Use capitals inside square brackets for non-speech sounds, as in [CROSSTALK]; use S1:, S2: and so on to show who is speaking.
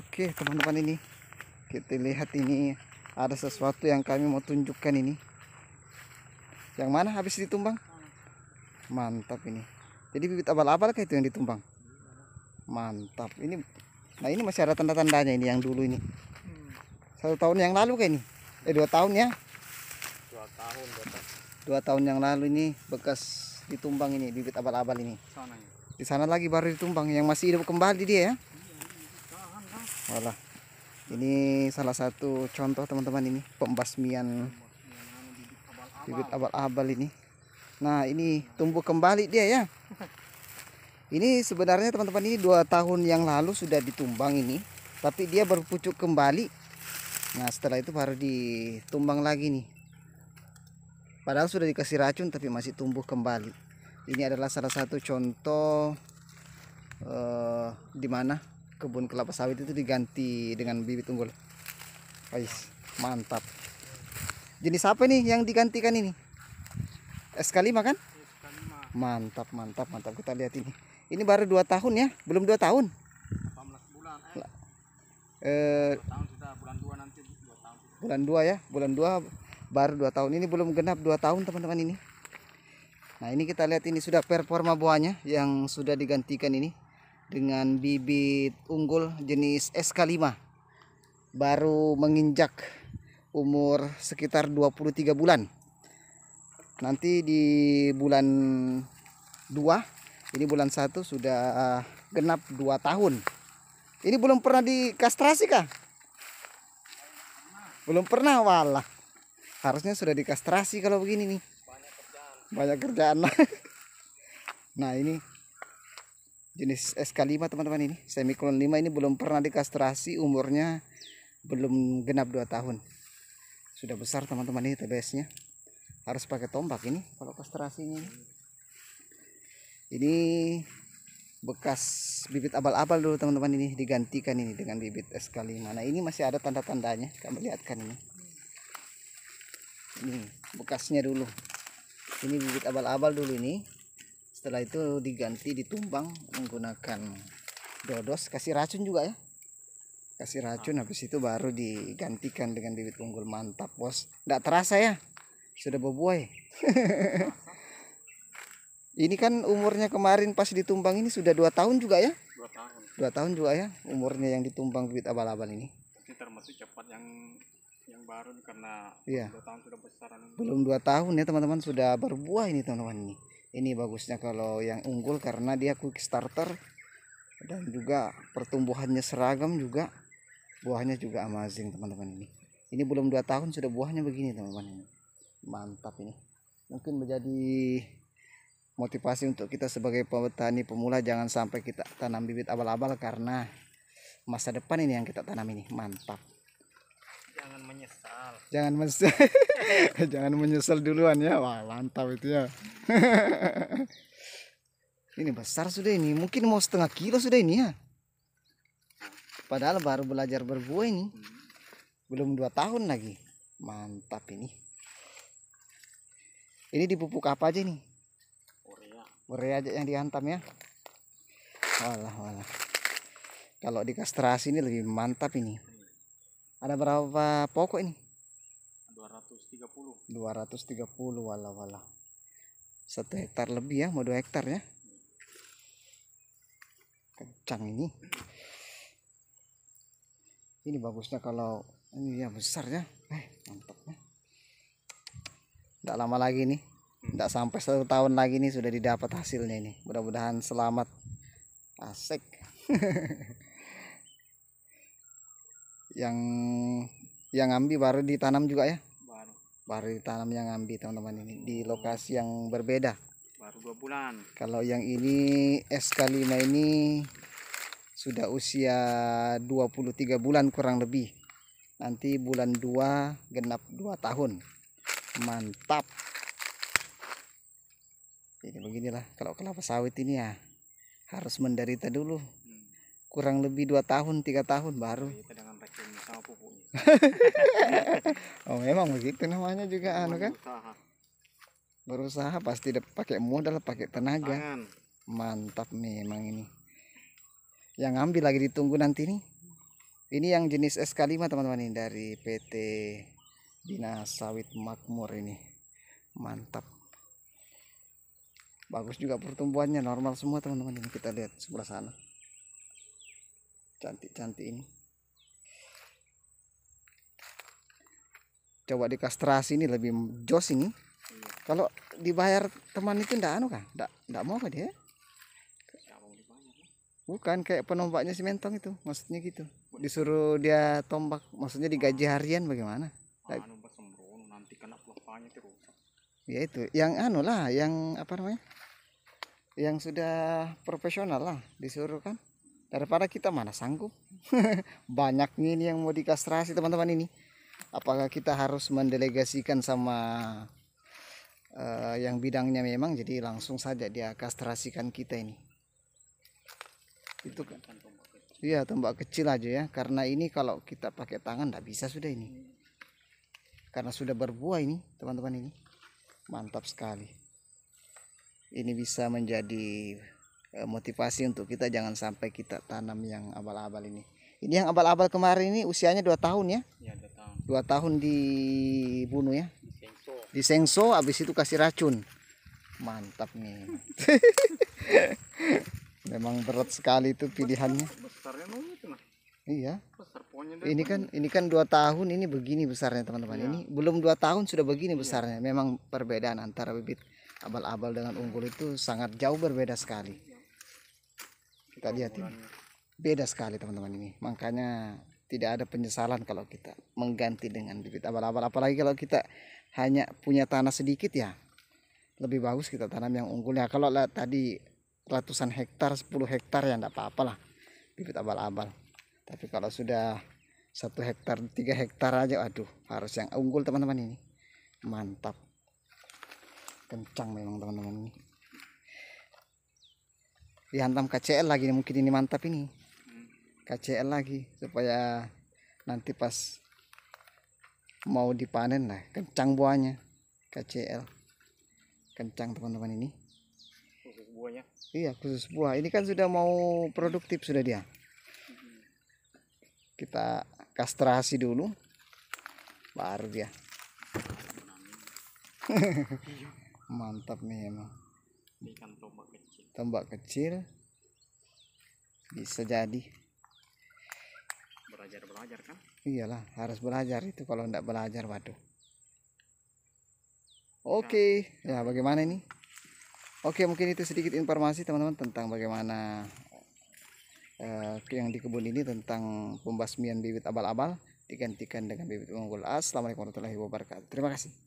S1: Oke teman-teman ini kita lihat ini ada sesuatu yang kami mau tunjukkan ini. Yang mana habis ditumbang? Mantap ini. Jadi bibit abal-abal kayak itu yang ditumbang. Mantap. Ini nah ini masih ada tanda-tandanya ini yang dulu ini. Satu tahun yang lalu kayak ini. Eh dua tahun ya? Dua tahun. Dua tahun, dua tahun yang lalu ini bekas ditumbang ini bibit abal-abal ini. Di sana ya? lagi baru ditumbang yang masih hidup kembali dia ya. Walah. Ini salah satu contoh teman-teman ini pembasmian bibit abal-abal ini. Nah, ini tumbuh kembali dia ya. Ini sebenarnya teman-teman ini dua tahun yang lalu sudah ditumbang ini, tapi dia berpucuk kembali. Nah, setelah itu baru ditumbang lagi nih. Padahal sudah dikasih racun tapi masih tumbuh kembali. Ini adalah salah satu contoh uh, di mana kebun kelapa sawit itu diganti dengan bibit unggul Wais, mantap jenis apa nih yang digantikan ini sk 5 kan mantap mantap mantap kita lihat ini ini baru 2 tahun ya belum 2 tahun 18 bulan eh, eh tahun kita, bulan 2 nanti dua tahun eh, bulan dua ya bulan 2 baru 2 tahun ini belum genap 2 tahun teman-teman ini nah ini kita lihat ini sudah performa buahnya yang sudah digantikan ini dengan bibit unggul jenis SK5 baru menginjak umur sekitar 23 bulan nanti di bulan 2 ini bulan 1 sudah genap 2 tahun ini belum pernah dikastrasi kah? belum pernah walah harusnya sudah dikastrasi kalau begini nih banyak kerjaan banyak kerjaan lah [LAUGHS] nah ini jenis SK5 teman-teman ini semikolon 5 ini belum pernah dikastrasi umurnya belum genap 2 tahun sudah besar teman-teman ini TBS nya harus pakai tombak ini kalau kastrasinya ini bekas bibit abal-abal dulu teman-teman ini digantikan ini dengan bibit SK5 nah ini masih ada tanda-tandanya kamu lihatkan ini ini bekasnya dulu ini bibit abal-abal dulu ini setelah itu diganti ditumbang menggunakan dodos kasih racun juga ya kasih racun habis itu baru digantikan dengan bibit unggul mantap bos tidak terasa ya sudah berbuah [LAUGHS] ini kan umurnya kemarin pas ditumbang ini sudah dua tahun juga ya dua tahun dua tahun juga ya umurnya yang ditumbang bibit abal-abal ini Tapi termasuk cepat yang yang baru karena iya. dua tahun sudah besar belum dua tahun ya teman-teman sudah berbuah ini teman-teman ini ini bagusnya kalau yang unggul karena dia quick starter dan juga pertumbuhannya seragam juga buahnya juga amazing teman-teman ini ini belum dua tahun sudah buahnya begini teman-teman ini mantap ini mungkin menjadi motivasi untuk kita sebagai petani pemula jangan sampai kita tanam bibit abal-abal karena masa depan ini yang kita tanam ini mantap jangan menyesal jangan menyesal [LAUGHS] jangan menyesal duluan ya wah mantap itu ya [LAUGHS] ini besar sudah ini mungkin mau setengah kilo sudah ini ya padahal baru belajar berbuah ini belum dua tahun lagi mantap ini ini dipupuk apa aja nih urea aja yang dihantam ya walah walah kalau dikastrasi ini lebih mantap ini ada berapa pokok ini? 230. 230 wala wala. Satu hektar lebih ya, mau dua hektar ya. Kencang ini. Ini bagusnya kalau ini ya besar ya. Eh, mantap ya. Tidak lama lagi nih. Tidak sampai satu tahun lagi nih sudah didapat hasilnya ini. Mudah-mudahan selamat. Asik. [LAUGHS] yang yang ambi baru ditanam juga ya baru baru ditanam yang ambi teman-teman ini di lokasi yang berbeda baru dua bulan kalau yang ini S 5 ini sudah usia 23 bulan kurang lebih nanti bulan 2 genap 2 tahun mantap jadi beginilah kalau kelapa sawit ini ya harus menderita dulu kurang lebih dua tahun tiga tahun baru iya, [LAUGHS] oh memang begitu namanya juga iya, anu kan berusaha. pasti pasti pakai modal pakai tenaga mantap memang ini yang ambil lagi ditunggu nanti nih ini yang jenis SK 5 teman-teman ini dari PT Dinas Sawit Makmur ini mantap bagus juga pertumbuhannya normal semua teman-teman ini kita lihat sebelah sana cantik-cantik ini coba dikastrasi ini lebih jos ini kalau dibayar teman itu ndak anu kan ndak ndak mau kan dia bukan kayak penombaknya si mentong itu maksudnya gitu disuruh dia tombak maksudnya digaji harian bagaimana ah, anu ya itu yang anu lah yang apa namanya yang sudah profesional lah disuruh kan daripada kita mana sanggup [LAUGHS] banyak ini yang mau dikastrasi teman-teman ini apakah kita harus mendelegasikan sama uh, yang bidangnya memang jadi langsung saja dia kastrasikan kita ini itu kan iya tombak kecil aja ya karena ini kalau kita pakai tangan tidak bisa sudah ini karena sudah berbuah ini teman-teman ini mantap sekali ini bisa menjadi Eh, motivasi untuk kita jangan sampai kita tanam yang abal-abal ini ini yang abal-abal kemarin ini usianya dua tahun ya, ya dua tahun dua tahun dibunuh ya Di sengso. Di habis itu kasih racun mantap nih [LAUGHS] memang berat sekali itu pilihannya besarnya gitu, Iya. Ini kan gitu. ini kan dua tahun ini begini besarnya teman-teman. Iya. Ini belum dua tahun sudah begini iya. besarnya. Memang perbedaan antara bibit abal-abal dengan unggul itu sangat jauh berbeda sekali kita lihat ini beda sekali teman-teman ini makanya tidak ada penyesalan kalau kita mengganti dengan bibit abal-abal apalagi kalau kita hanya punya tanah sedikit ya lebih bagus kita tanam yang unggul ya kalau lah, tadi ratusan hektar 10 hektar ya enggak apa-apalah bibit abal-abal tapi kalau sudah satu hektar tiga hektar aja aduh harus yang unggul teman-teman ini mantap kencang memang teman-teman ini dihantam KCL lagi nih mungkin ini mantap ini KCL lagi supaya nanti pas mau dipanen lah kencang buahnya KCL kencang teman-teman ini khusus buahnya iya khusus buah ini kan sudah mau produktif sudah dia kita kastrasi dulu baru dia iya. [LAUGHS] mantap nih emang ikan tombak kecil tombak kecil bisa jadi belajar belajar kan iyalah harus belajar itu kalau tidak belajar waduh nah. oke okay. ya bagaimana ini oke okay, mungkin itu sedikit informasi teman-teman tentang bagaimana uh, yang di kebun ini tentang pembasmian bibit abal-abal digantikan dengan bibit unggul as. Assalamualaikum warahmatullahi wabarakatuh. Terima kasih.